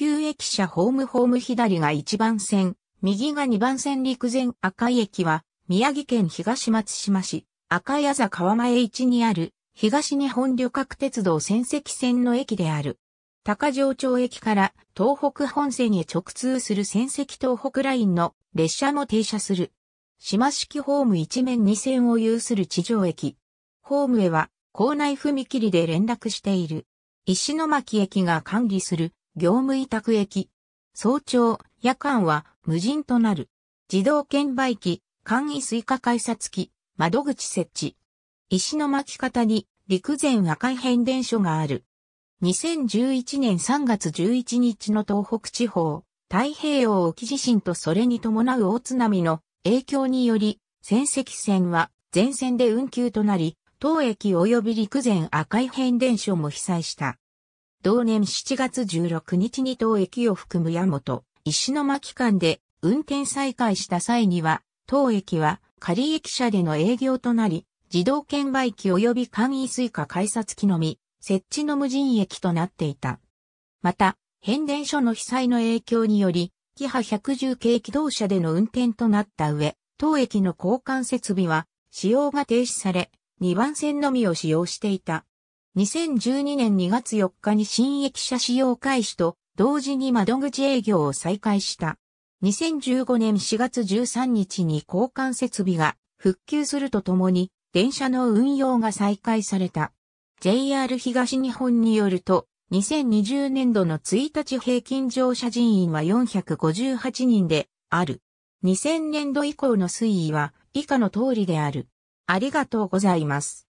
旧駅舎ホームホーム左が1番線、右が2番線陸前赤井駅は、宮城県東松島市、赤谷座川前市にある、東日本旅客鉄道仙石線の駅である。高城町駅から東北本線へ直通する仙石東北ラインの列車も停車する。島式ホーム一面2線を有する地上駅。ホームへは、校内踏切で連絡している。石巻駅が管理する業務委託駅。早朝、夜間は無人となる。自動券売機、簡易追加改札機、窓口設置。石の巻き方に陸前赤い変電所がある。2011年3月11日の東北地方、太平洋沖地震とそれに伴う大津波の影響により、仙石線は全線で運休となり、当駅及び陸前赤い変電所も被災した。同年7月16日に当駅を含む山本、石巻間で運転再開した際には、当駅は仮駅舎での営業となり、自動券売機及び簡易スイカ改札機のみ、設置の無人駅となっていた。また、変電所の被災の影響により、キハ110系機動車での運転となった上、当駅の交換設備は使用が停止され、2番線のみを使用していた。2012年2月4日に新駅舎使用開始と同時に窓口営業を再開した。2015年4月13日に交換設備が復旧するとともに電車の運用が再開された。JR 東日本によると2020年度の1日平均乗車人員は458人である。2000年度以降の推移は以下の通りである。ありがとうございます。